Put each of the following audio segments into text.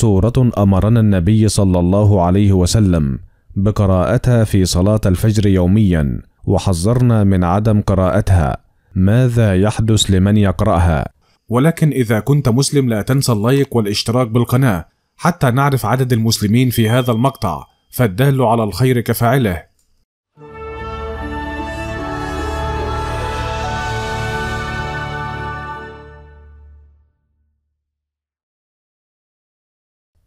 سورة أمرنا النبي صلى الله عليه وسلم بقراءتها في صلاة الفجر يوميا وحذرنا من عدم قراءتها ماذا يحدث لمن يقرأها؟ ولكن إذا كنت مسلم لا تنسى اللايك والاشتراك بالقناة حتى نعرف عدد المسلمين في هذا المقطع فالدال على الخير كفاعله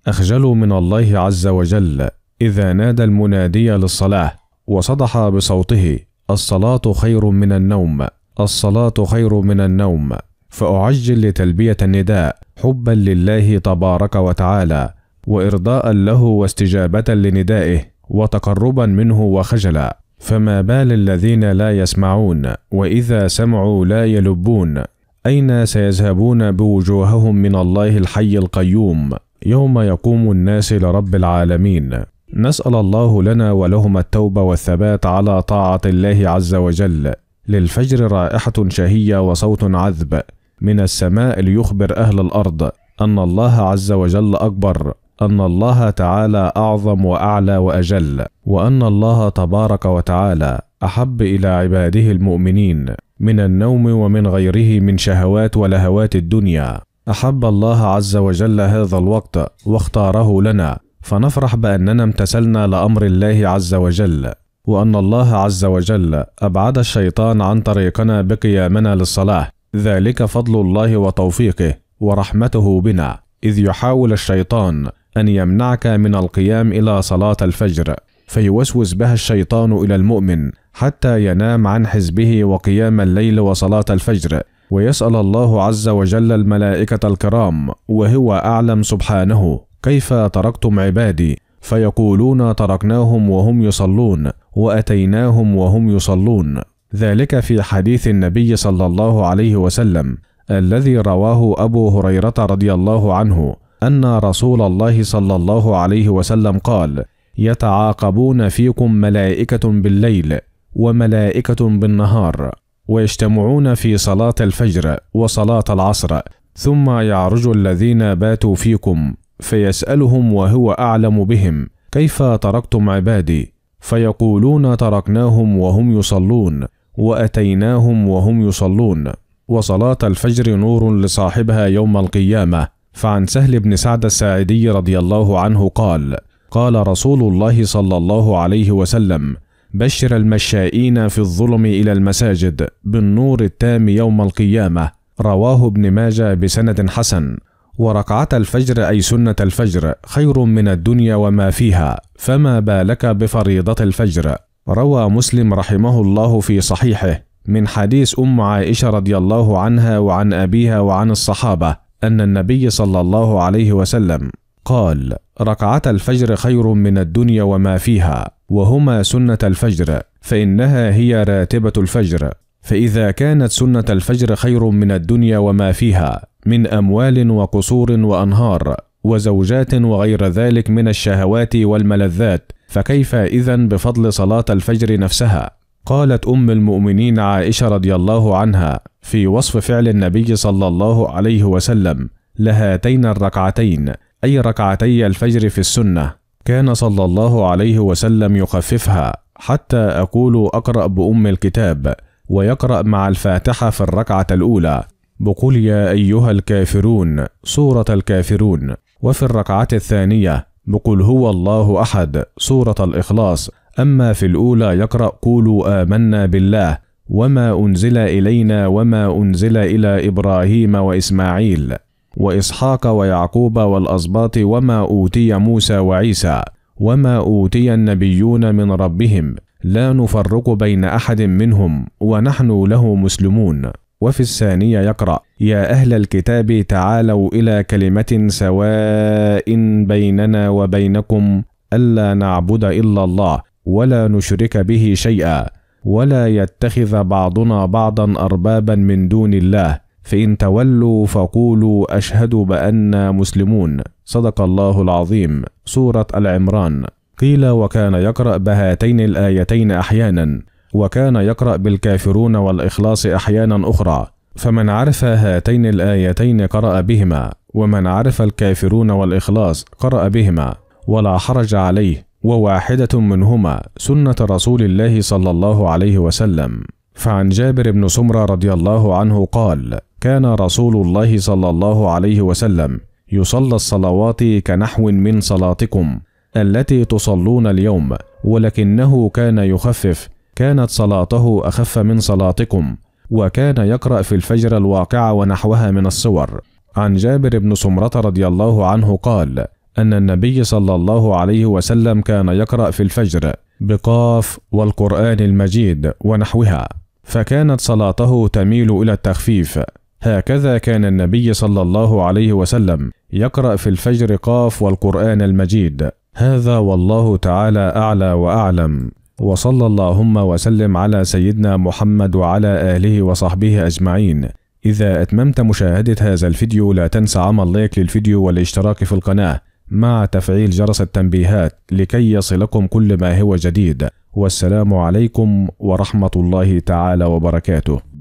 أخجلوا من الله عز وجل إذا نادى المنادي للصلاة وصدح بصوته الصلاة خير من النوم الصلاة خير من النوم فأعجل لتلبية النداء حبا لله تبارك وتعالى وإرضاء له واستجابة لندائه وتقربا منه وخجلا فما بال الذين لا يسمعون وإذا سمعوا لا يلبون أين سيذهبون بوجوههم من الله الحي القيوم يوم يقوم الناس لرب العالمين نسال الله لنا ولهم التوبه والثبات على طاعه الله عز وجل للفجر رائحه شهيه وصوت عذب من السماء ليخبر اهل الارض ان الله عز وجل اكبر ان الله تعالى اعظم واعلى واجل وان الله تبارك وتعالى احب الى عباده المؤمنين من النوم ومن غيره من شهوات ولهوات الدنيا احب الله عز وجل هذا الوقت واختاره لنا فنفرح باننا امتثلنا لامر الله عز وجل وان الله عز وجل ابعد الشيطان عن طريقنا بقيامنا للصلاه ذلك فضل الله وتوفيقه ورحمته بنا اذ يحاول الشيطان ان يمنعك من القيام الى صلاه الفجر فيوسوس بها الشيطان الى المؤمن حتى ينام عن حزبه وقيام الليل وصلاه الفجر ويسأل الله عز وجل الملائكة الكرام وهو أعلم سبحانه كيف تركتم عبادي فيقولون تركناهم وهم يصلون وأتيناهم وهم يصلون ذلك في حديث النبي صلى الله عليه وسلم الذي رواه أبو هريرة رضي الله عنه أن رسول الله صلى الله عليه وسلم قال: يتعاقبون فيكم ملائكة بالليل وملائكة بالنهار ويجتمعون في صلاة الفجر وصلاة العصر ثم يعرج الذين باتوا فيكم فيسألهم وهو أعلم بهم كيف تركتم عبادي فيقولون تركناهم وهم يصلون وأتيناهم وهم يصلون وصلاة الفجر نور لصاحبها يوم القيامة فعن سهل بن سعد الساعدي رضي الله عنه قال قال رسول الله صلى الله عليه وسلم بشر المشائين في الظلم إلى المساجد بالنور التام يوم القيامة رواه ابن ماجه بسند حسن وركعة الفجر أي سنة الفجر خير من الدنيا وما فيها فما بالك بفريضة الفجر روى مسلم رحمه الله في صحيحه من حديث أم عائشة رضي الله عنها وعن أبيها وعن الصحابة أن النبي صلى الله عليه وسلم قال ركعتا الفجر خير من الدنيا وما فيها وهما سنه الفجر فانها هي راتبه الفجر فاذا كانت سنه الفجر خير من الدنيا وما فيها من اموال وقصور وانهار وزوجات وغير ذلك من الشهوات والملذات فكيف اذا بفضل صلاه الفجر نفسها قالت ام المؤمنين عائشه رضي الله عنها في وصف فعل النبي صلى الله عليه وسلم لهاتين الركعتين أي ركعتي الفجر في السنة كان صلى الله عليه وسلم يخففها حتى أقول أقرأ بأم الكتاب ويقرأ مع الفاتحة في الركعة الأولى بقول يا أيها الكافرون سورة الكافرون وفي الركعة الثانية بقول هو الله أحد سورة الإخلاص أما في الأولى يقرأ قولوا آمنا بالله وما أنزل إلينا وما أنزل إلى إبراهيم وإسماعيل واسحاق ويعقوب والاسباط وما اوتي موسى وعيسى وما اوتي النبيون من ربهم لا نفرق بين احد منهم ونحن له مسلمون وفي الثانيه يقرا يا اهل الكتاب تعالوا الى كلمه سواء بيننا وبينكم الا نعبد الا الله ولا نشرك به شيئا ولا يتخذ بعضنا بعضا اربابا من دون الله فان تولوا فقولوا اشهد بانا مسلمون صدق الله العظيم سوره العمران قيل وكان يقرا بهاتين الايتين احيانا وكان يقرا بالكافرون والاخلاص احيانا اخرى فمن عرف هاتين الايتين قرا بهما ومن عرف الكافرون والاخلاص قرا بهما ولا حرج عليه وواحده منهما سنه رسول الله صلى الله عليه وسلم فعن جابر بن سمره رضي الله عنه قال كان رسول الله صلى الله عليه وسلم يصلى الصلوات كنحو من صلاتكم التي تصلون اليوم ولكنه كان يخفف كانت صلاته اخف من صلاتكم وكان يقرا في الفجر الواقعه ونحوها من السور عن جابر بن سمره رضي الله عنه قال ان النبي صلى الله عليه وسلم كان يقرا في الفجر بقاف والقران المجيد ونحوها فكانت صلاته تميل الى التخفيف هكذا كان النبي صلى الله عليه وسلم يقرأ في الفجر قاف والقرآن المجيد هذا والله تعالى أعلى وأعلم وصلى اللهم وسلم على سيدنا محمد وعلى آله وصحبه أجمعين إذا أتممت مشاهدة هذا الفيديو لا تنسى عمل لايك للفيديو والاشتراك في القناة مع تفعيل جرس التنبيهات لكي يصلكم كل ما هو جديد والسلام عليكم ورحمة الله تعالى وبركاته